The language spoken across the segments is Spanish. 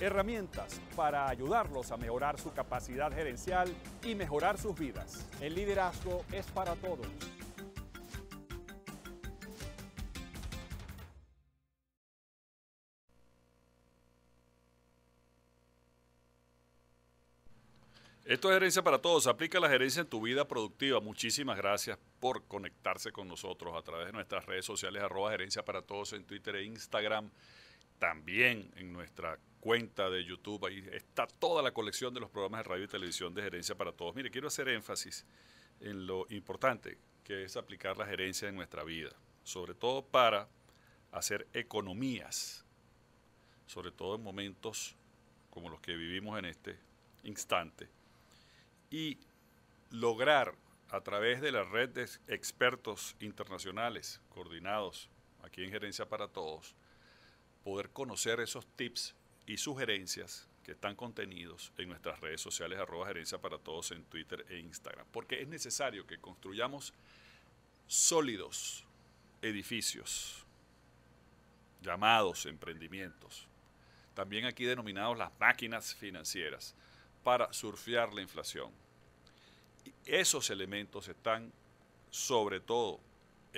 herramientas para ayudarlos a mejorar su capacidad gerencial y mejorar sus vidas. El liderazgo es para todos. Esto es Gerencia para Todos. Aplica la gerencia en tu vida productiva. Muchísimas gracias por conectarse con nosotros a través de nuestras redes sociales, arroba gerencia para todos en Twitter e Instagram. También en nuestra cuenta de YouTube, ahí está toda la colección de los programas de radio y televisión de gerencia para todos. Mire, quiero hacer énfasis en lo importante que es aplicar la gerencia en nuestra vida, sobre todo para hacer economías, sobre todo en momentos como los que vivimos en este instante, y lograr a través de la red de expertos internacionales coordinados aquí en Gerencia para Todos, poder conocer esos tips y sugerencias que están contenidos en nuestras redes sociales, arroba gerencia para todos en Twitter e Instagram. Porque es necesario que construyamos sólidos edificios, llamados emprendimientos, también aquí denominados las máquinas financieras, para surfear la inflación. esos elementos están sobre todo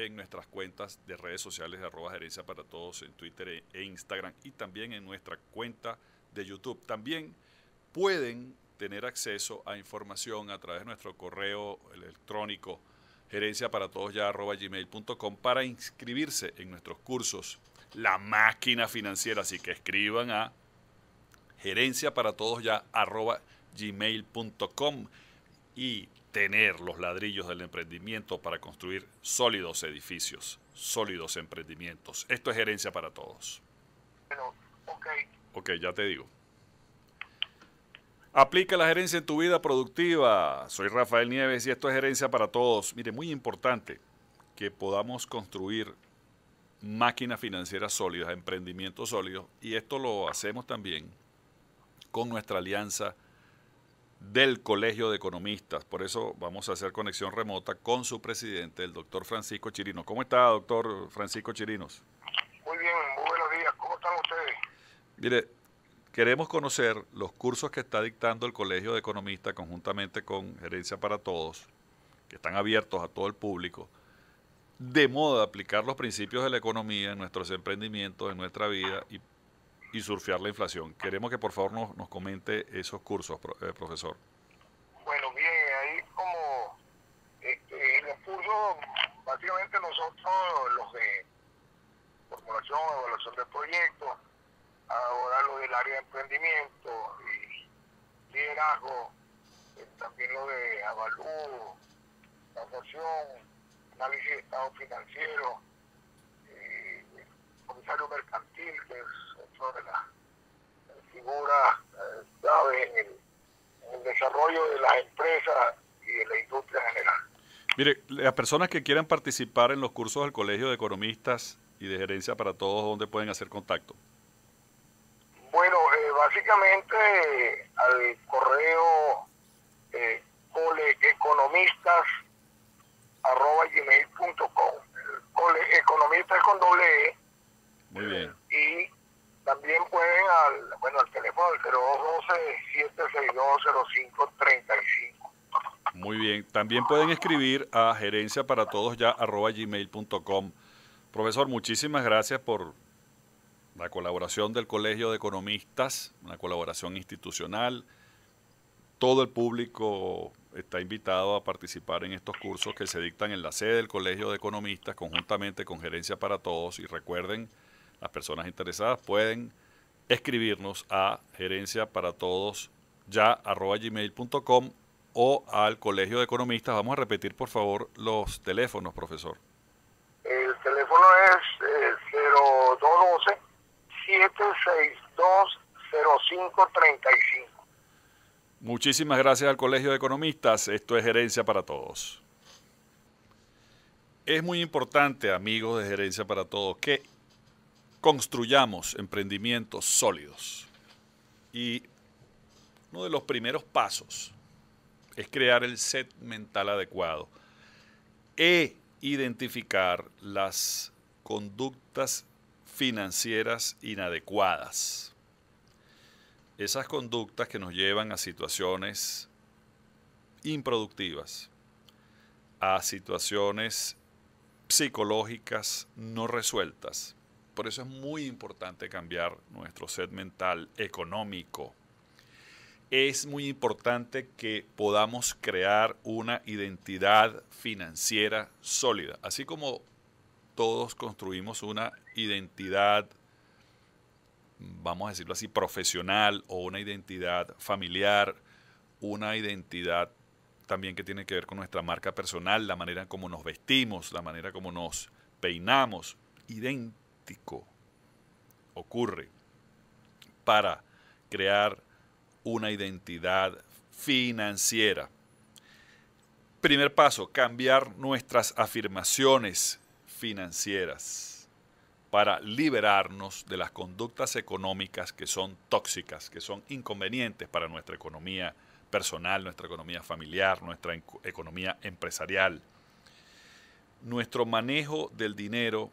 en nuestras cuentas de redes sociales de arroba gerencia para todos en Twitter e, e Instagram y también en nuestra cuenta de YouTube. También pueden tener acceso a información a través de nuestro correo electrónico gerencia para todos ya arroba gmail.com para inscribirse en nuestros cursos La Máquina Financiera. Así que escriban a gerencia para todos ya arroba gmail.com y tener los ladrillos del emprendimiento para construir sólidos edificios, sólidos emprendimientos. Esto es gerencia para todos. ok, ya te digo. Aplica la gerencia en tu vida productiva. Soy Rafael Nieves y esto es gerencia para todos. Mire, muy importante que podamos construir máquinas financieras sólidas, emprendimientos sólidos, y esto lo hacemos también con nuestra alianza del Colegio de Economistas. Por eso vamos a hacer conexión remota con su presidente, el doctor Francisco Chirino. ¿Cómo está, doctor Francisco Chirinos? Muy bien, muy buenos días. ¿Cómo están ustedes? Mire, queremos conocer los cursos que está dictando el Colegio de Economistas conjuntamente con Gerencia para Todos, que están abiertos a todo el público. De modo de aplicar los principios de la economía en nuestros emprendimientos, en nuestra vida y y surfear la inflación. Queremos que por favor nos, nos comente esos cursos, eh, profesor. Bueno, bien, ahí como este, los cursos, básicamente nosotros los de formulación, evaluación de proyectos, ahora lo del área de emprendimiento y liderazgo, eh, también lo de avalúo, transacción, análisis de estado financiero, eh, comisario mercantil, que es sobre la figura clave eh, en el, desarrollo de las empresas y de la industria general. Mire, las personas que quieran participar en los cursos del Colegio de Economistas y de Gerencia para Todos, ¿dónde pueden hacer contacto? Bueno, eh, básicamente al correo eh, coleeconomistas economistas con doble E. Muy bien. Y también pueden al, bueno, al teléfono 0212-762-0535. Muy bien, también pueden escribir a gerencia para todos ya arroba gmail.com. Profesor, muchísimas gracias por la colaboración del Colegio de Economistas, una colaboración institucional. Todo el público está invitado a participar en estos cursos que se dictan en la sede del Colegio de Economistas conjuntamente con Gerencia para Todos y recuerden las personas interesadas pueden escribirnos a gerencia para todos ya gmail.com o al Colegio de Economistas. Vamos a repetir, por favor, los teléfonos, profesor. El teléfono es 0212 eh, 7620535 Muchísimas gracias al Colegio de Economistas. Esto es Gerencia para Todos. Es muy importante, amigos de Gerencia para Todos, que construyamos emprendimientos sólidos. Y uno de los primeros pasos es crear el set mental adecuado e identificar las conductas financieras inadecuadas. Esas conductas que nos llevan a situaciones improductivas, a situaciones psicológicas no resueltas por eso es muy importante cambiar nuestro set mental económico. Es muy importante que podamos crear una identidad financiera sólida, así como todos construimos una identidad, vamos a decirlo así, profesional o una identidad familiar, una identidad también que tiene que ver con nuestra marca personal, la manera como nos vestimos, la manera como nos peinamos, identidad ocurre para crear una identidad financiera. Primer paso, cambiar nuestras afirmaciones financieras para liberarnos de las conductas económicas que son tóxicas, que son inconvenientes para nuestra economía personal, nuestra economía familiar, nuestra economía empresarial. Nuestro manejo del dinero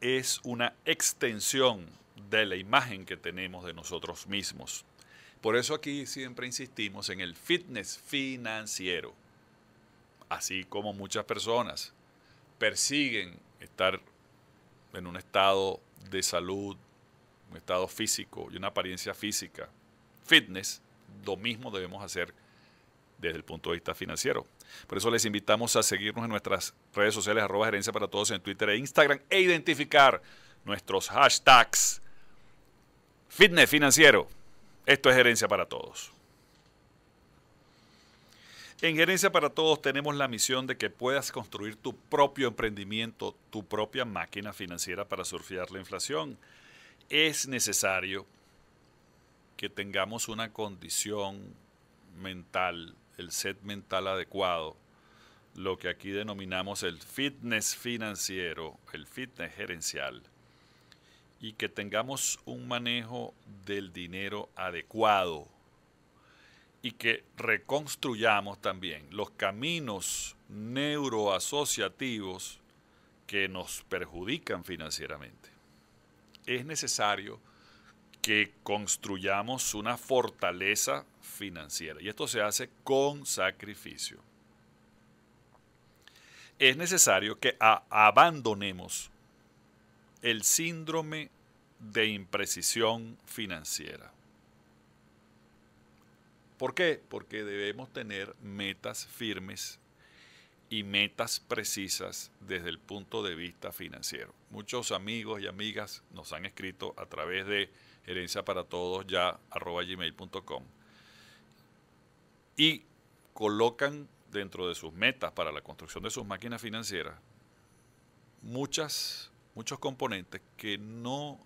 es una extensión de la imagen que tenemos de nosotros mismos. Por eso aquí siempre insistimos en el fitness financiero. Así como muchas personas persiguen estar en un estado de salud, un estado físico y una apariencia física, fitness, lo mismo debemos hacer desde el punto de vista financiero. Por eso les invitamos a seguirnos en nuestras redes sociales, arroba gerencia para todos en Twitter e Instagram, e identificar nuestros hashtags. Fitness financiero. Esto es gerencia para todos. En Gerencia para Todos tenemos la misión de que puedas construir tu propio emprendimiento, tu propia máquina financiera para surfear la inflación. Es necesario que tengamos una condición mental el set mental adecuado, lo que aquí denominamos el fitness financiero, el fitness gerencial, y que tengamos un manejo del dinero adecuado y que reconstruyamos también los caminos neuroasociativos que nos perjudican financieramente. Es necesario que construyamos una fortaleza financiera. Y esto se hace con sacrificio. Es necesario que abandonemos el síndrome de imprecisión financiera. ¿Por qué? Porque debemos tener metas firmes y metas precisas desde el punto de vista financiero. Muchos amigos y amigas nos han escrito a través de herencia para todos ya arroba gmail.com y colocan dentro de sus metas para la construcción de sus máquinas financieras muchas, muchos componentes que no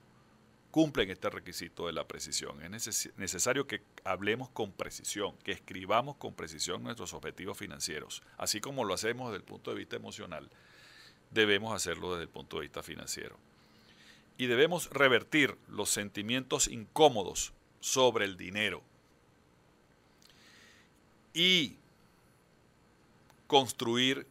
cumplen este requisito de la precisión. Es necesario que hablemos con precisión, que escribamos con precisión nuestros objetivos financieros, así como lo hacemos desde el punto de vista emocional, debemos hacerlo desde el punto de vista financiero y debemos revertir los sentimientos incómodos sobre el dinero y construir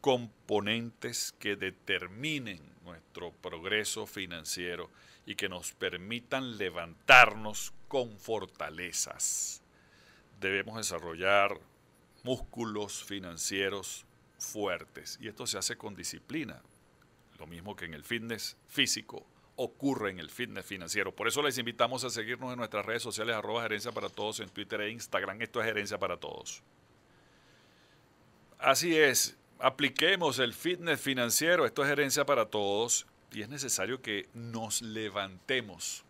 componentes que determinen nuestro progreso financiero y que nos permitan levantarnos con fortalezas. Debemos desarrollar músculos financieros fuertes y esto se hace con disciplina. Lo mismo que en el fitness físico ocurre en el fitness financiero. Por eso les invitamos a seguirnos en nuestras redes sociales, arroba gerencia para todos en Twitter e Instagram. Esto es gerencia para todos. Así es, apliquemos el fitness financiero, esto es gerencia para todos, y es necesario que nos levantemos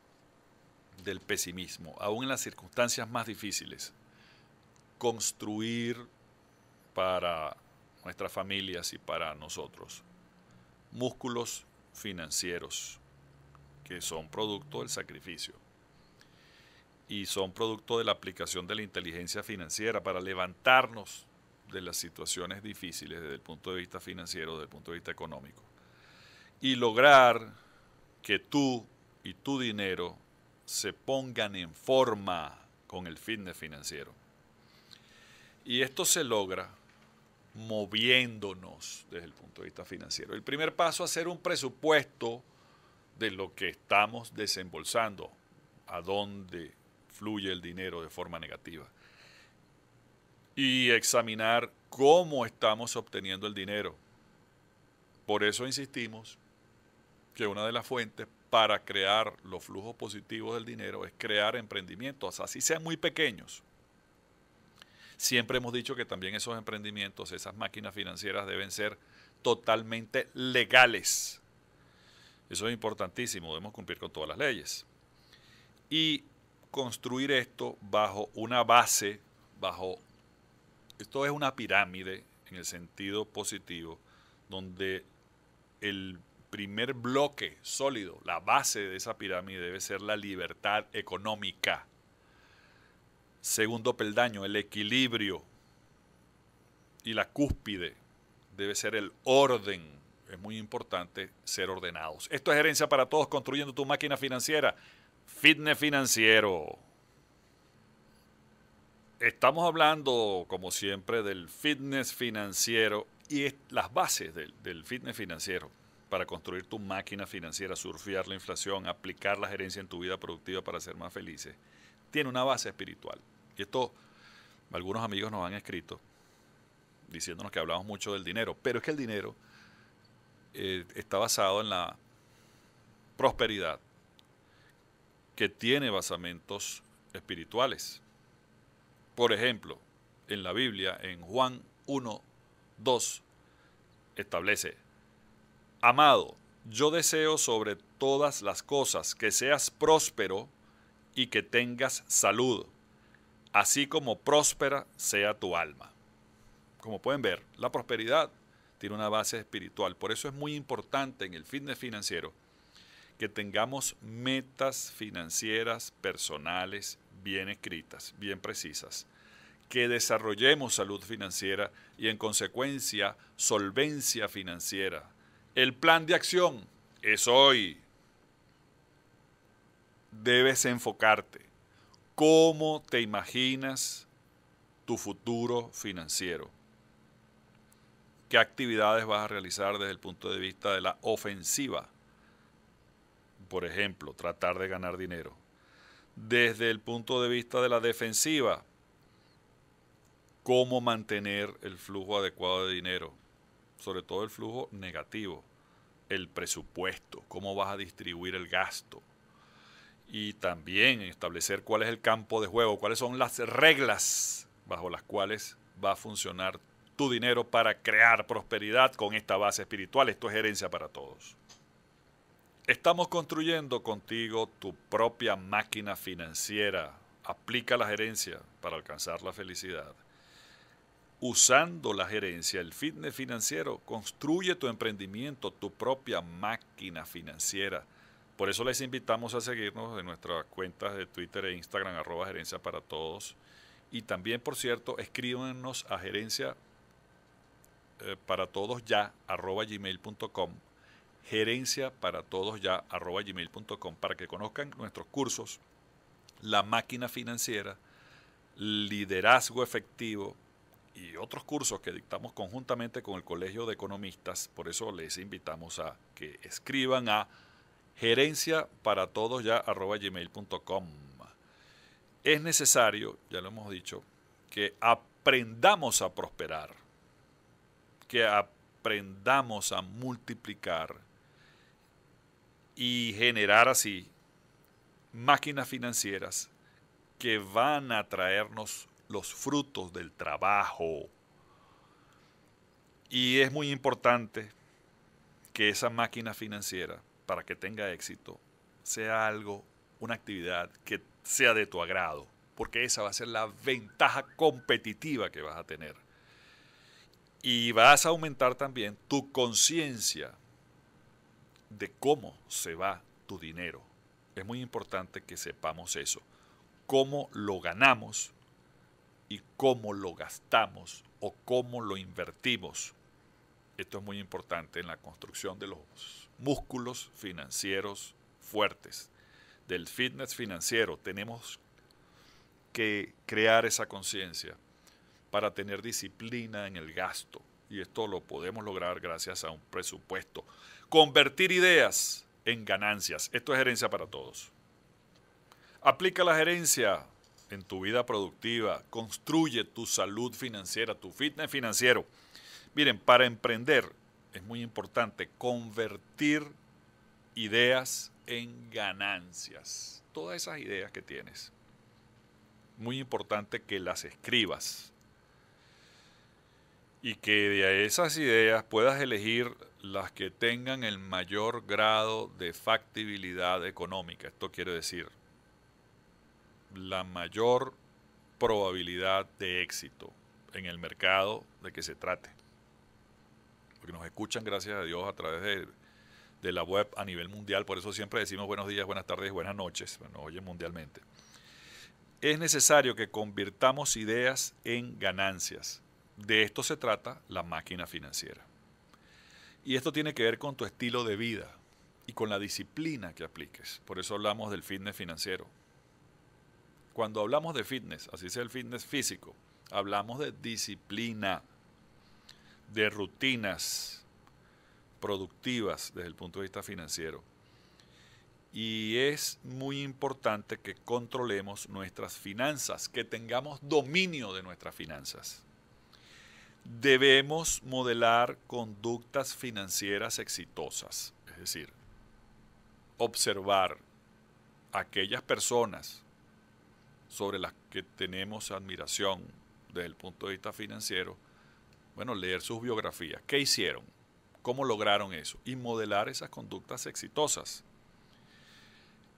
del pesimismo, aún en las circunstancias más difíciles. Construir para nuestras familias y para nosotros músculos financieros, que son producto del sacrificio y son producto de la aplicación de la inteligencia financiera para levantarnos de las situaciones difíciles desde el punto de vista financiero, desde el punto de vista económico, y lograr que tú y tu dinero se pongan en forma con el fitness financiero. Y esto se logra moviéndonos desde el punto de vista financiero. El primer paso es hacer un presupuesto de lo que estamos desembolsando, a dónde fluye el dinero de forma negativa. Y examinar cómo estamos obteniendo el dinero. Por eso insistimos que una de las fuentes para crear los flujos positivos del dinero es crear emprendimientos, así sean muy pequeños. Siempre hemos dicho que también esos emprendimientos, esas máquinas financieras deben ser totalmente legales. Eso es importantísimo, debemos cumplir con todas las leyes. Y construir esto bajo una base, bajo... Esto es una pirámide en el sentido positivo, donde el primer bloque sólido, la base de esa pirámide debe ser la libertad económica. Segundo peldaño, el equilibrio y la cúspide debe ser el orden. Es muy importante ser ordenados. Esto es Gerencia para todos construyendo tu máquina financiera. Fitness financiero. Estamos hablando, como siempre, del fitness financiero y las bases del, del fitness financiero para construir tu máquina financiera, surfear la inflación, aplicar la gerencia en tu vida productiva para ser más felices tiene una base espiritual. Y esto, algunos amigos nos han escrito diciéndonos que hablamos mucho del dinero, pero es que el dinero eh, está basado en la prosperidad, que tiene basamentos espirituales. Por ejemplo, en la Biblia, en Juan 1, 2, establece, Amado, yo deseo sobre todas las cosas que seas próspero y que tengas salud, así como próspera sea tu alma. Como pueden ver, la prosperidad tiene una base espiritual. Por eso es muy importante en el fitness financiero que tengamos metas financieras personales bien escritas, bien precisas, que desarrollemos salud financiera y en consecuencia solvencia financiera. El plan de acción es hoy debes enfocarte. ¿Cómo te imaginas tu futuro financiero? ¿Qué actividades vas a realizar desde el punto de vista de la ofensiva? Por ejemplo, tratar de ganar dinero. Desde el punto de vista de la defensiva, cómo mantener el flujo adecuado de dinero, sobre todo el flujo negativo, el presupuesto, cómo vas a distribuir el gasto, y también establecer cuál es el campo de juego, cuáles son las reglas bajo las cuales va a funcionar tu dinero para crear prosperidad con esta base espiritual. Esto es herencia para todos. Estamos construyendo contigo tu propia máquina financiera. Aplica la gerencia para alcanzar la felicidad. Usando la gerencia, el fitness financiero, construye tu emprendimiento, tu propia máquina financiera por eso les invitamos a seguirnos en nuestras cuentas de Twitter e Instagram, arroba gerencia para todos. Y también, por cierto, escríbanos a gerencia eh, para todos ya, arroba gmail.com, gerencia para todos ya, gmail.com, para que conozcan nuestros cursos, la máquina financiera, liderazgo efectivo y otros cursos que dictamos conjuntamente con el Colegio de Economistas. Por eso les invitamos a que escriban a gerencia para todos ya arroba gmail.com. Es necesario, ya lo hemos dicho, que aprendamos a prosperar, que aprendamos a multiplicar y generar así máquinas financieras que van a traernos los frutos del trabajo. Y es muy importante que esa máquina financiera para que tenga éxito sea algo, una actividad que sea de tu agrado, porque esa va a ser la ventaja competitiva que vas a tener. Y vas a aumentar también tu conciencia de cómo se va tu dinero. Es muy importante que sepamos eso, cómo lo ganamos y cómo lo gastamos o cómo lo invertimos. Esto es muy importante en la construcción de los músculos financieros fuertes, del fitness financiero. Tenemos que crear esa conciencia para tener disciplina en el gasto. Y esto lo podemos lograr gracias a un presupuesto. Convertir ideas en ganancias. Esto es gerencia para todos. Aplica la gerencia en tu vida productiva. Construye tu salud financiera, tu fitness financiero. Miren, para emprender es muy importante, convertir ideas en ganancias. Todas esas ideas que tienes, muy importante que las escribas y que de esas ideas puedas elegir las que tengan el mayor grado de factibilidad económica. Esto quiere decir la mayor probabilidad de éxito en el mercado de que se trate porque nos escuchan, gracias a Dios, a través de, la web a nivel mundial. Por eso siempre decimos buenos días, buenas tardes, buenas noches. Nos oyen mundialmente. Es necesario que convirtamos ideas en ganancias. De esto se trata la máquina financiera. Y esto tiene que ver con tu estilo de vida y con la disciplina que apliques. Por eso hablamos del fitness financiero. Cuando hablamos de fitness, así sea el fitness físico, hablamos de disciplina de rutinas productivas desde el punto de vista financiero. Y es muy importante que controlemos nuestras finanzas, que tengamos dominio de nuestras finanzas. Debemos modelar conductas financieras exitosas, es decir, observar aquellas personas sobre las que tenemos admiración desde el punto de vista financiero, bueno, leer sus biografías. ¿Qué hicieron? ¿Cómo lograron eso? Y modelar esas conductas exitosas.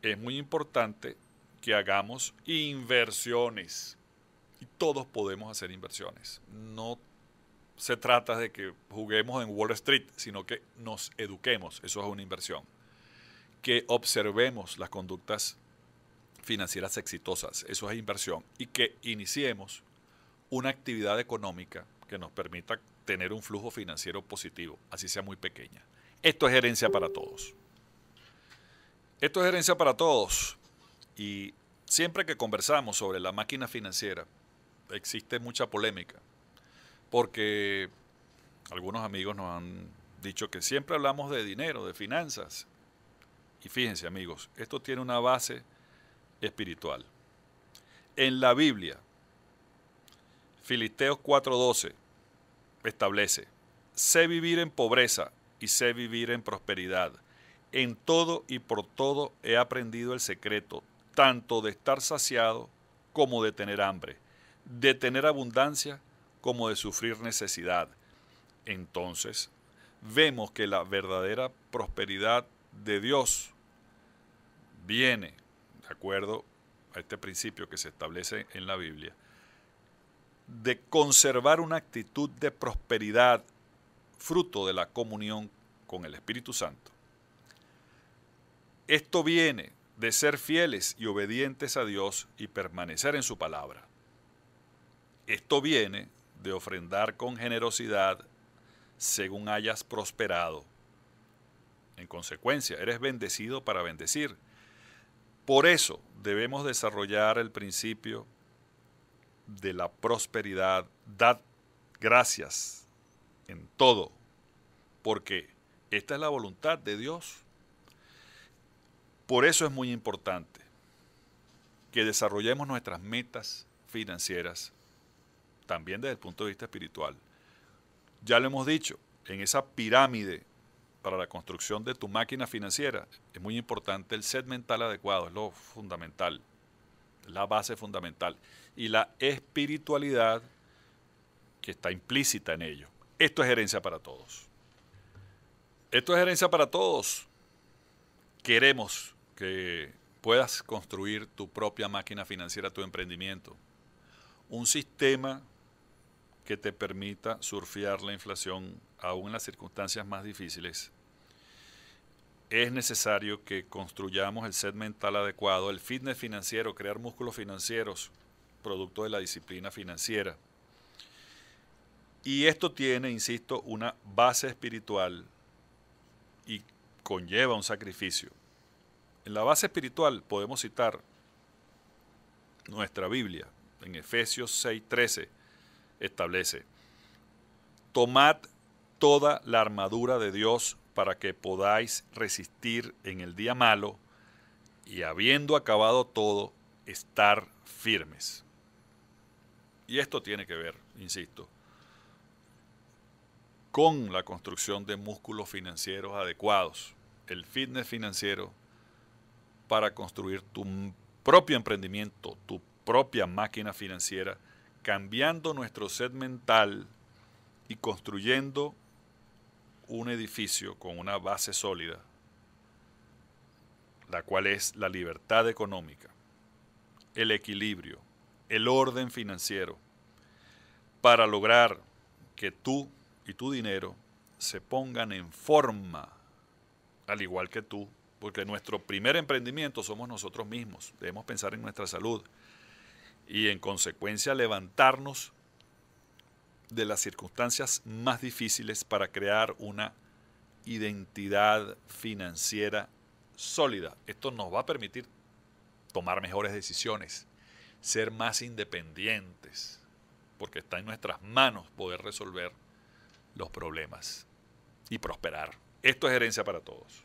Es muy importante que hagamos inversiones. Y todos podemos hacer inversiones. No se trata de que juguemos en Wall Street, sino que nos eduquemos. Eso es una inversión. Que observemos las conductas financieras exitosas. Eso es inversión. Y que iniciemos una actividad económica que nos permita tener un flujo financiero positivo, así sea muy pequeña. Esto es herencia para todos. Esto es herencia para todos. Y siempre que conversamos sobre la máquina financiera, existe mucha polémica, porque algunos amigos nos han dicho que siempre hablamos de dinero, de finanzas. Y fíjense amigos, esto tiene una base espiritual. En la Biblia, Filisteos 4:12, establece, sé vivir en pobreza y sé vivir en prosperidad. En todo y por todo he aprendido el secreto, tanto de estar saciado como de tener hambre, de tener abundancia como de sufrir necesidad. Entonces, vemos que la verdadera prosperidad de Dios viene, de acuerdo a este principio que se establece en la Biblia, de conservar una actitud de prosperidad fruto de la comunión con el Espíritu Santo. Esto viene de ser fieles y obedientes a Dios y permanecer en su palabra. Esto viene de ofrendar con generosidad según hayas prosperado. En consecuencia, eres bendecido para bendecir. Por eso debemos desarrollar el principio de la prosperidad, dad gracias en todo, porque esta es la voluntad de Dios. Por eso es muy importante que desarrollemos nuestras metas financieras también desde el punto de vista espiritual. Ya lo hemos dicho, en esa pirámide para la construcción de tu máquina financiera es muy importante el set mental adecuado, es lo fundamental la base fundamental, y la espiritualidad que está implícita en ello. Esto es herencia para todos. Esto es herencia para todos. Queremos que puedas construir tu propia máquina financiera, tu emprendimiento. Un sistema que te permita surfear la inflación aún en las circunstancias más difíciles es necesario que construyamos el set mental adecuado, el fitness financiero, crear músculos financieros, producto de la disciplina financiera. Y esto tiene, insisto, una base espiritual y conlleva un sacrificio. En la base espiritual podemos citar nuestra Biblia, en Efesios 6:13, establece, tomad toda la armadura de Dios para que podáis resistir en el día malo y habiendo acabado todo, estar firmes. Y esto tiene que ver, insisto, con la construcción de músculos financieros adecuados, el fitness financiero para construir tu propio emprendimiento, tu propia máquina financiera, cambiando nuestro set mental y construyendo un edificio con una base sólida, la cual es la libertad económica, el equilibrio, el orden financiero, para lograr que tú y tu dinero se pongan en forma, al igual que tú, porque nuestro primer emprendimiento somos nosotros mismos, debemos pensar en nuestra salud y en consecuencia levantarnos de las circunstancias más difíciles para crear una identidad financiera sólida. Esto nos va a permitir tomar mejores decisiones, ser más independientes, porque está en nuestras manos poder resolver los problemas y prosperar. Esto es herencia para todos.